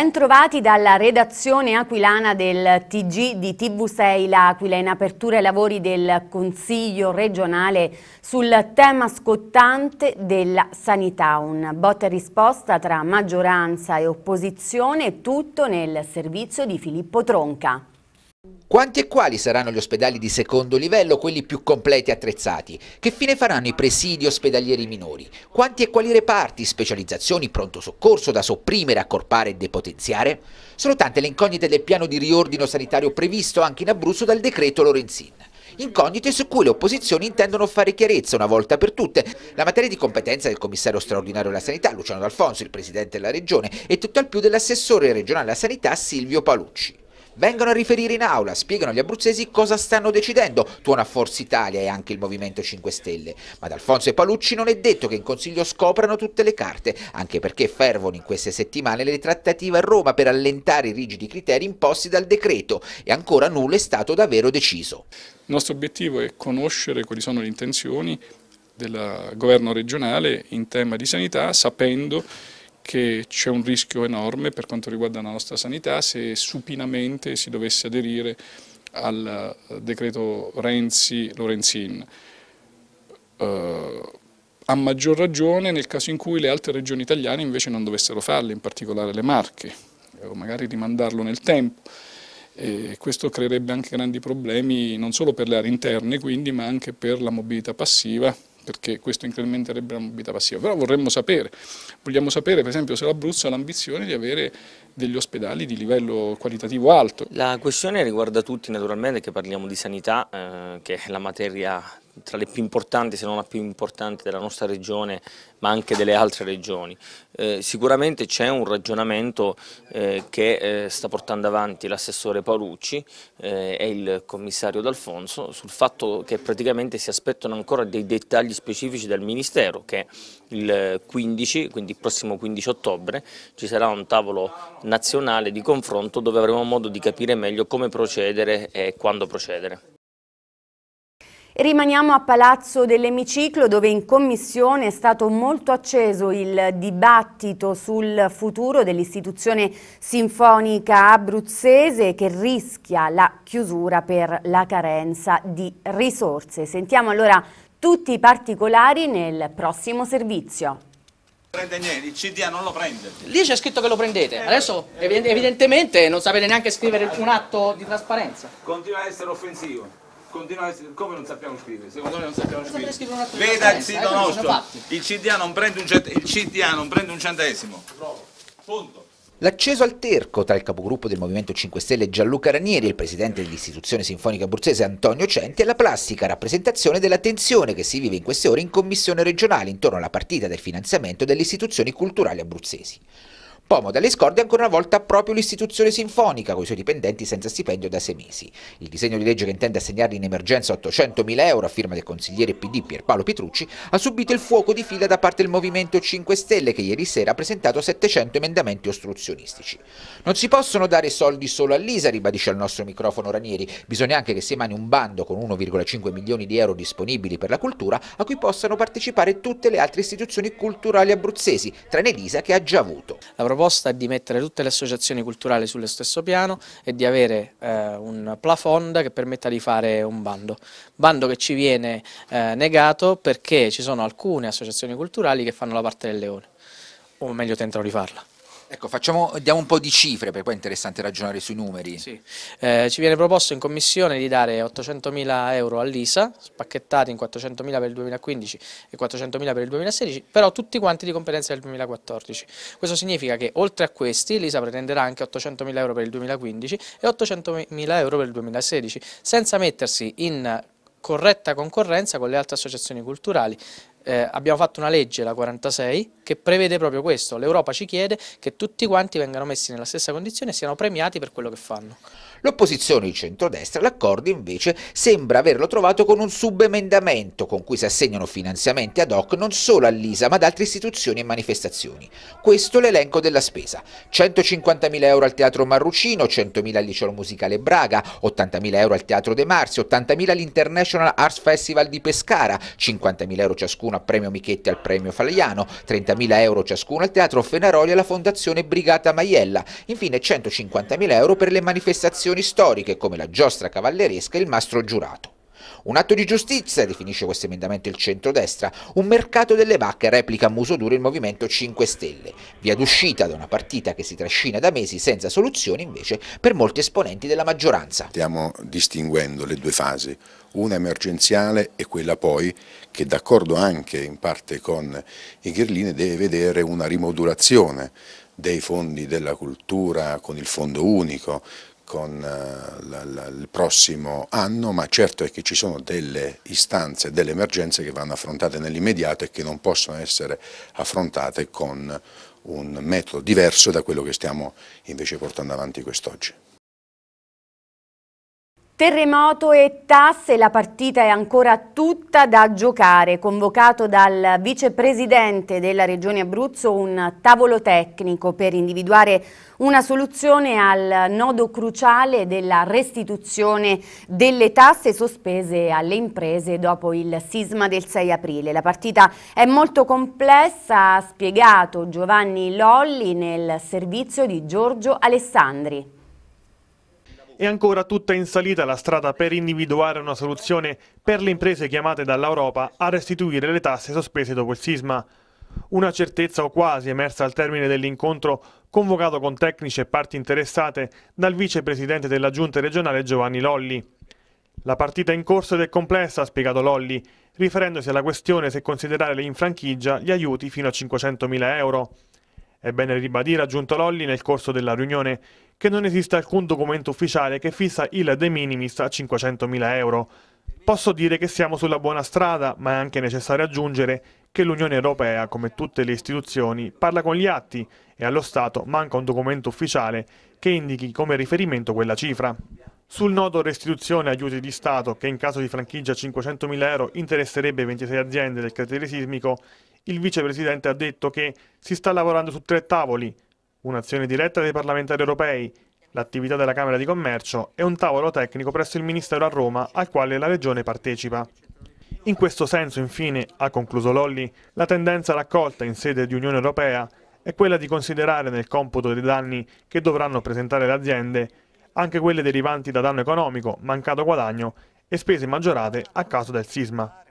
Bentrovati dalla redazione aquilana del TG di TV6 L'Aquila in apertura ai lavori del Consiglio regionale sul tema scottante della sanità. Un botta e risposta tra maggioranza e opposizione, tutto nel servizio di Filippo Tronca. Quanti e quali saranno gli ospedali di secondo livello, quelli più completi e attrezzati? Che fine faranno i presidi ospedalieri minori? Quanti e quali reparti, specializzazioni, pronto soccorso da sopprimere, accorpare e depotenziare? Sono tante le incognite del piano di riordino sanitario previsto anche in Abruzzo dal decreto Lorenzin. Incognite su cui le opposizioni intendono fare chiarezza una volta per tutte. La materia di competenza del commissario straordinario della sanità, Luciano D'Alfonso, il presidente della regione, e tutto al più dell'assessore regionale alla sanità, Silvio Palucci vengono a riferire in aula, spiegano agli abruzzesi cosa stanno decidendo, tuona Forza Italia e anche il Movimento 5 Stelle. Ma Alfonso e Palucci non è detto che in Consiglio scoprano tutte le carte, anche perché fervono in queste settimane le trattative a Roma per allentare i rigidi criteri imposti dal decreto e ancora nulla è stato davvero deciso. Il nostro obiettivo è conoscere quali sono le intenzioni del governo regionale in tema di sanità, sapendo che c'è un rischio enorme per quanto riguarda la nostra sanità se supinamente si dovesse aderire al eh, decreto Renzi-Lorenzin. Uh, eh, a maggior ragione nel caso in cui le altre regioni italiane invece non dovessero farlo, in particolare le Marche, eh, o magari rimandarlo nel tempo. E questo creerebbe anche grandi problemi non solo per le aree interne quindi, ma anche per la mobilità passiva perché questo incrementerebbe la mobilità passiva. Però vorremmo sapere, vogliamo sapere per esempio se l'Abruzzo ha l'ambizione di avere degli ospedali di livello qualitativo alto. La questione riguarda tutti naturalmente che parliamo di sanità, eh, che è la materia tra le più importanti, se non la più importante della nostra regione, ma anche delle altre regioni. Eh, sicuramente c'è un ragionamento eh, che eh, sta portando avanti l'assessore Paolucci eh, e il commissario D'Alfonso sul fatto che praticamente si aspettano ancora dei dettagli specifici dal Ministero che il 15, quindi il prossimo 15 ottobre, ci sarà un tavolo nazionale di confronto dove avremo modo di capire meglio come procedere e quando procedere. Rimaniamo a Palazzo dell'Emiciclo dove in commissione è stato molto acceso il dibattito sul futuro dell'istituzione sinfonica abruzzese che rischia la chiusura per la carenza di risorse. Sentiamo allora tutti i particolari nel prossimo servizio prende niente, il CDA non lo prende. Lì c'è scritto che lo prendete, adesso evidentemente non sapete neanche scrivere un atto di trasparenza. Continua a essere offensivo continuare come non sappiamo scrivere secondo me non sappiamo scrivere, scrivere veda il sito nostro il CDA non prende un, CDA non prende un centesimo punto L'acceso alterco tra il capogruppo del Movimento 5 Stelle Gianluca Ranieri e il presidente dell'Istituzione Sinfonica Abruzzese Antonio Centi è la plastica rappresentazione della tensione che si vive in queste ore in commissione regionale intorno alla partita del finanziamento delle istituzioni culturali abruzzesi. Pomo dalle scorde ancora una volta proprio l'istituzione sinfonica, con i suoi dipendenti senza stipendio da sei mesi. Il disegno di legge che intende assegnargli in emergenza 800.000 euro a firma del consigliere PD Pierpaolo Petrucci ha subito il fuoco di fila da parte del Movimento 5 Stelle che ieri sera ha presentato 700 emendamenti ostruzionistici. Non si possono dare soldi solo all'ISA, ribadisce al nostro microfono Ranieri, bisogna anche che si emani un bando con 1,5 milioni di euro disponibili per la cultura a cui possano partecipare tutte le altre istituzioni culturali abruzzesi, tranne l'ISA che ha già avuto proposta è di mettere tutte le associazioni culturali sullo stesso piano e di avere eh, un plafond che permetta di fare un bando. Bando che ci viene eh, negato perché ci sono alcune associazioni culturali che fanno la parte del leone, o meglio tentano di farla. Ecco, facciamo, diamo un po' di cifre, perché poi è interessante ragionare sui numeri. Sì. Eh, ci viene proposto in commissione di dare 800.000 euro all'ISA, spacchettati in 400.000 per il 2015 e 400.000 per il 2016, però tutti quanti di competenza del 2014. Questo significa che oltre a questi l'ISA pretenderà anche 800.000 euro per il 2015 e 800.000 euro per il 2016, senza mettersi in corretta concorrenza con le altre associazioni culturali eh, abbiamo fatto una legge, la 46, che prevede proprio questo. L'Europa ci chiede che tutti quanti vengano messi nella stessa condizione e siano premiati per quello che fanno. L'opposizione di centrodestra l'accordo invece sembra averlo trovato con un subemendamento con cui si assegnano finanziamenti ad hoc non solo all'ISA ma ad altre istituzioni e manifestazioni. Questo l'elenco della spesa. 150.000 euro al Teatro Marrucino, 100.000 al Liceo Musicale Braga, 80.000 euro al Teatro De Marzi, 80.000 all'International Arts Festival di Pescara, 50.000 euro ciascuno a Premio Michetti e al Premio Falaiano, 30.000 euro ciascuno al Teatro Fenaroli e alla Fondazione Brigata Maiella, infine 150.000 euro per le manifestazioni tradizioni storiche come la giostra cavalleresca e il mastro giurato. Un atto di giustizia, definisce questo emendamento il centrodestra, un mercato delle vacche replica a muso duro il Movimento 5 Stelle, via d'uscita da una partita che si trascina da mesi senza soluzioni invece per molti esponenti della maggioranza. Stiamo distinguendo le due fasi, una emergenziale e quella poi che d'accordo anche in parte con i Ghirlini deve vedere una rimodulazione dei fondi della cultura con il fondo unico, con eh, il prossimo anno, ma certo è che ci sono delle istanze, delle emergenze che vanno affrontate nell'immediato e che non possono essere affrontate con un metodo diverso da quello che stiamo invece portando avanti quest'oggi. Terremoto e tasse, la partita è ancora tutta da giocare. Convocato dal vicepresidente della Regione Abruzzo un tavolo tecnico per individuare una soluzione al nodo cruciale della restituzione delle tasse sospese alle imprese dopo il sisma del 6 aprile. La partita è molto complessa, ha spiegato Giovanni Lolli nel servizio di Giorgio Alessandri. È ancora tutta in salita la strada per individuare una soluzione per le imprese chiamate dall'Europa a restituire le tasse sospese dopo il sisma. Una certezza o quasi emersa al termine dell'incontro convocato con tecnici e parti interessate dal vicepresidente della giunta regionale Giovanni Lolli. La partita è in corso ed è complessa, ha spiegato Lolli, riferendosi alla questione se considerare in franchigia gli aiuti fino a 500.000 euro. È bene ribadire, aggiunto Lolli nel corso della riunione, che non esiste alcun documento ufficiale che fissa il de minimis a 500.000 euro. Posso dire che siamo sulla buona strada, ma è anche necessario aggiungere che l'Unione Europea, come tutte le istituzioni, parla con gli atti e allo Stato manca un documento ufficiale che indichi come riferimento quella cifra. Sul nodo restituzione aiuti di Stato, che in caso di franchigia a 500.000 euro interesserebbe 26 aziende del cratere sismico, il vicepresidente ha detto che si sta lavorando su tre tavoli, un'azione diretta dei parlamentari europei, l'attività della Camera di Commercio e un tavolo tecnico presso il Ministero a Roma al quale la Regione partecipa. In questo senso, infine, ha concluso Lolli, la tendenza raccolta in sede di Unione Europea è quella di considerare nel computo dei danni che dovranno presentare le aziende anche quelle derivanti da danno economico, mancato guadagno e spese maggiorate a causa del sisma.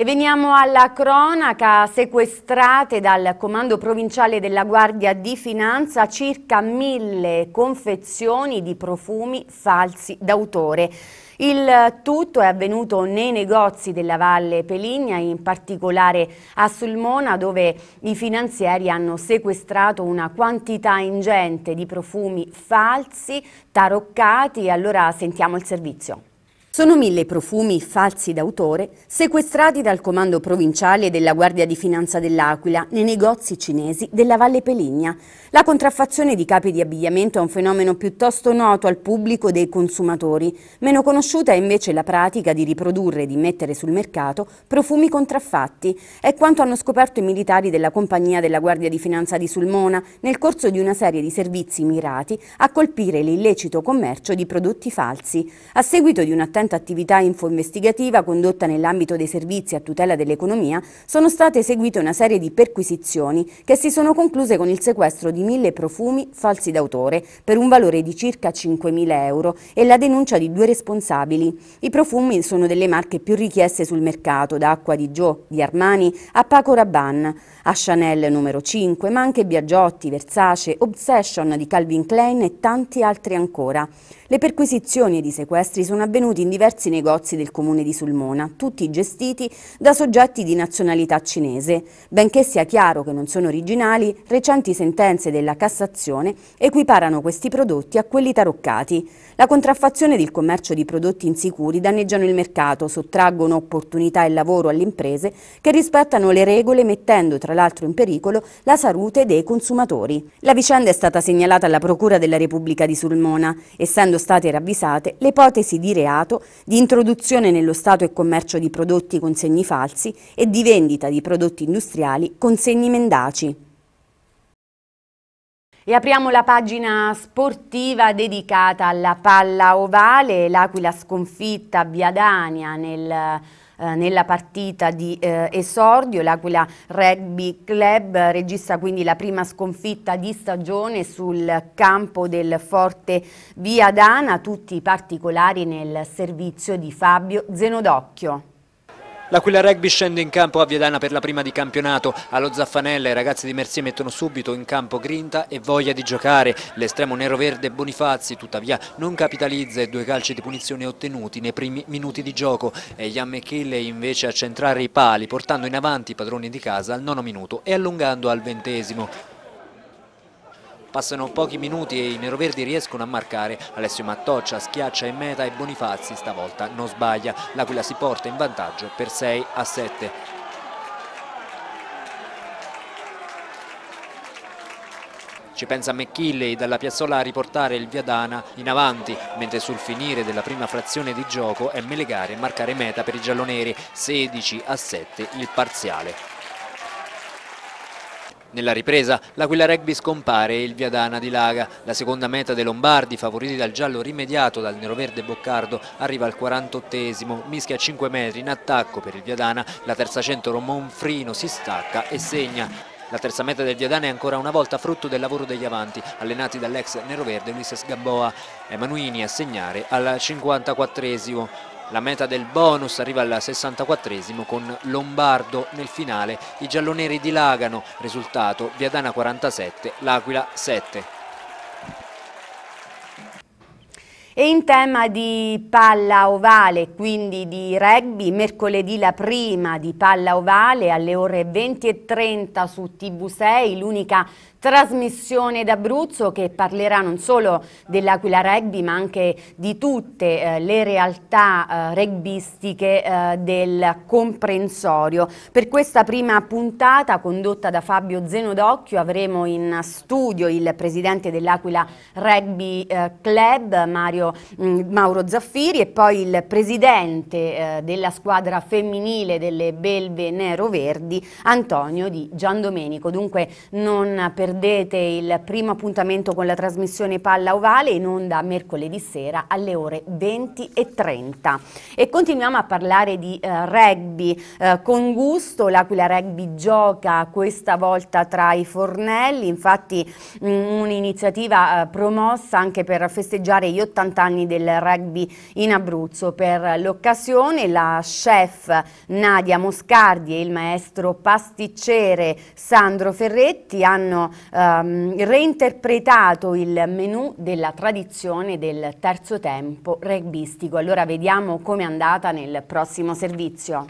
E veniamo alla cronaca, sequestrate dal Comando Provinciale della Guardia di Finanza circa mille confezioni di profumi falsi d'autore. Il tutto è avvenuto nei negozi della Valle Peligna, in particolare a Sulmona, dove i finanzieri hanno sequestrato una quantità ingente di profumi falsi, taroccati. Allora sentiamo il servizio. Sono mille profumi falsi d'autore sequestrati dal comando provinciale della Guardia di Finanza dell'Aquila nei negozi cinesi della Valle Peligna. La contraffazione di capi di abbigliamento è un fenomeno piuttosto noto al pubblico dei consumatori. Meno conosciuta è invece la pratica di riprodurre e di mettere sul mercato profumi contraffatti. È quanto hanno scoperto i militari della compagnia della Guardia di Finanza di Sulmona nel corso di una serie di servizi mirati a colpire l'illecito commercio di prodotti falsi. A seguito di un'attenta recente attività info-investigativa condotta nell'ambito dei servizi a tutela dell'economia sono state eseguite una serie di perquisizioni che si sono concluse con il sequestro di mille profumi falsi d'autore per un valore di circa 5.000 euro e la denuncia di due responsabili. I profumi sono delle marche più richieste sul mercato, da Acqua di Gio, di Armani a Paco Rabanne, a Chanel numero 5, ma anche Biagiotti, Versace, Obsession di Calvin Klein e tanti altri ancora. Le perquisizioni ed i sequestri sono avvenuti in diversi negozi del comune di Sulmona, tutti gestiti da soggetti di nazionalità cinese. Benché sia chiaro che non sono originali, recenti sentenze della Cassazione equiparano questi prodotti a quelli taroccati. La contraffazione ed il commercio di prodotti insicuri danneggiano il mercato, sottraggono opportunità e lavoro alle imprese che rispettano le regole mettendo tra l'altro in pericolo la salute dei consumatori. La vicenda è stata segnalata alla Procura della Repubblica di Sulmona, essendo sono state ravvisate le ipotesi di reato di introduzione nello Stato e commercio di prodotti con segni falsi e di vendita di prodotti industriali con segni mendaci. E apriamo la pagina sportiva dedicata alla palla ovale, l'Aquila sconfitta a Viadania nel eh, nella partita di eh, esordio. L'Aquila Rugby Club registra quindi la prima sconfitta di stagione sul campo del Forte Via Dana, tutti i particolari nel servizio di Fabio Zenodocchio. L'Aquila Rugby scende in campo a Viedana per la prima di campionato. Allo Zaffanella i ragazzi di Merzie mettono subito in campo grinta e voglia di giocare. L'estremo nero-verde Bonifazzi tuttavia non capitalizza i due calci di punizione ottenuti nei primi minuti di gioco. E Ian McKinley invece a centrare i pali portando in avanti i padroni di casa al nono minuto e allungando al ventesimo. Passano pochi minuti e i neroverdi riescono a marcare. Alessio Mattoccia schiaccia in meta e Bonifazzi stavolta non sbaglia. L'Aquila si porta in vantaggio per 6 a 7. Ci pensa McKinley dalla piazzola a riportare il Viadana in avanti, mentre sul finire della prima frazione di gioco è Melegare a marcare meta per i gialloneri, 16 a 7 il parziale. Nella ripresa l'Aquila Rugby scompare e il Viadana dilaga. La seconda meta dei Lombardi, favoriti dal giallo rimediato dal neroverde Boccardo, arriva al 48esimo, mischia a 5 metri in attacco per il Viadana, la terza centro Monfrino si stacca e segna. La terza meta del Viadana è ancora una volta frutto del lavoro degli avanti, allenati dall'ex neroverde Luis Sgamboa. Emanuini a segnare al 54esimo. La meta del bonus arriva al 64esimo con Lombardo nel finale. I gialloneri dilagano, risultato Viadana 47, L'Aquila 7. E in tema di palla ovale, quindi di rugby, mercoledì la prima di palla ovale alle ore 20.30 su TV6, l'unica trasmissione d'Abruzzo che parlerà non solo dell'Aquila Rugby ma anche di tutte eh, le realtà eh, rugbyistiche eh, del comprensorio. Per questa prima puntata condotta da Fabio Zenodocchio avremo in studio il presidente dell'Aquila Rugby eh, Club Mario, mh, mm, Mauro Zaffiri e poi il presidente eh, della squadra femminile delle Belve Nero Verdi Antonio di Giandomenico. Dunque non per perdete il primo appuntamento con la trasmissione Palla Ovale in onda mercoledì sera alle ore 20 e 30. E continuiamo a parlare di eh, rugby eh, con gusto, l'Aquila Rugby gioca questa volta tra i fornelli, infatti mm, un'iniziativa eh, promossa anche per festeggiare gli 80 anni del rugby in Abruzzo. Per l'occasione la chef Nadia Moscardi e il maestro pasticcere Sandro Ferretti hanno ehm, reinterpretato il menù della tradizione del terzo tempo rugbystico. Allora vediamo come è andata nel prossimo servizio.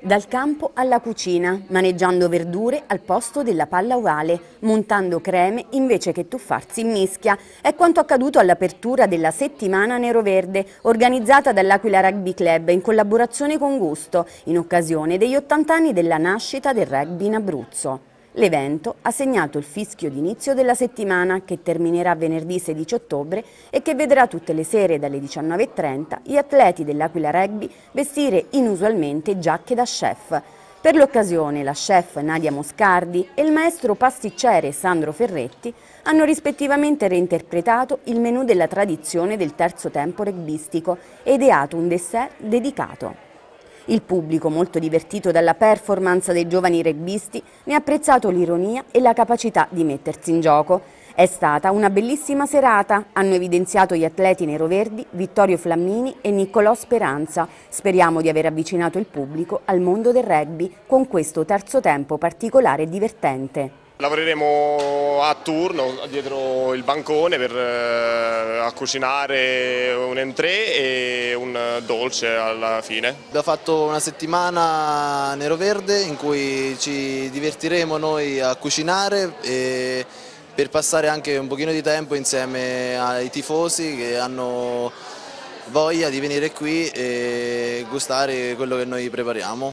Dal campo alla cucina, maneggiando verdure al posto della palla ovale, montando creme invece che tuffarsi in mischia, è quanto accaduto all'apertura della settimana Nero Verde, organizzata dall'Aquila Rugby Club in collaborazione con Gusto, in occasione degli 80 anni della nascita del rugby in Abruzzo. L'evento ha segnato il fischio d'inizio della settimana che terminerà venerdì 16 ottobre e che vedrà tutte le sere dalle 19.30 gli atleti dell'Aquila Rugby vestire inusualmente giacche da chef. Per l'occasione la chef Nadia Moscardi e il maestro pasticcere Sandro Ferretti hanno rispettivamente reinterpretato il menù della tradizione del terzo tempo regbistico e ideato un dessert dedicato. Il pubblico, molto divertito dalla performance dei giovani rugbisti, ne ha apprezzato l'ironia e la capacità di mettersi in gioco. È stata una bellissima serata, hanno evidenziato gli atleti neroverdi Vittorio Flammini e Niccolò Speranza. Speriamo di aver avvicinato il pubblico al mondo del rugby con questo terzo tempo particolare e divertente. Lavoreremo a turno dietro il bancone per eh, cucinare un entrée e un dolce alla fine. Abbiamo fatto una settimana Nero Verde in cui ci divertiremo noi a cucinare e per passare anche un pochino di tempo insieme ai tifosi che hanno voglia di venire qui e gustare quello che noi prepariamo.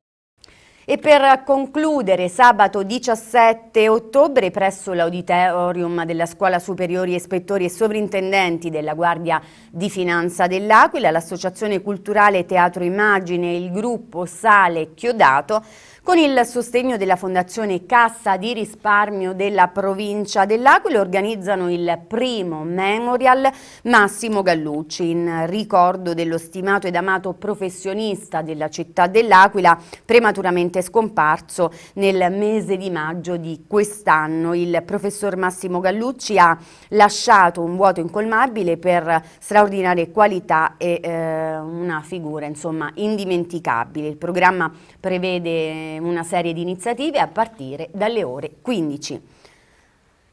E per concludere, sabato 17 ottobre presso l'auditorium della Scuola Superiori Ispettori e Sovrintendenti della Guardia di Finanza dell'Aquila, l'Associazione Culturale Teatro Immagine e il gruppo Sale Chiodato con il sostegno della Fondazione Cassa di Risparmio della provincia dell'Aquila organizzano il primo Memorial Massimo Gallucci in ricordo dello stimato ed amato professionista della città dell'Aquila prematuramente scomparso nel mese di maggio di quest'anno. Il professor Massimo Gallucci ha lasciato un vuoto incolmabile per straordinarie qualità e eh, una figura insomma indimenticabile. Il programma prevede Ehm, una serie di iniziative a partire dalle ore 15.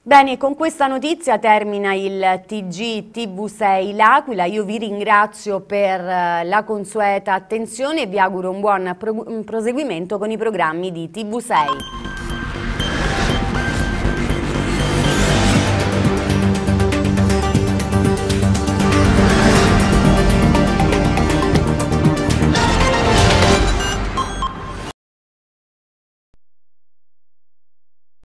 Bene, con questa notizia termina il TG TV6 L'Aquila, io vi ringrazio per eh, la consueta attenzione e vi auguro un buon proseguimento con i programmi di TV6.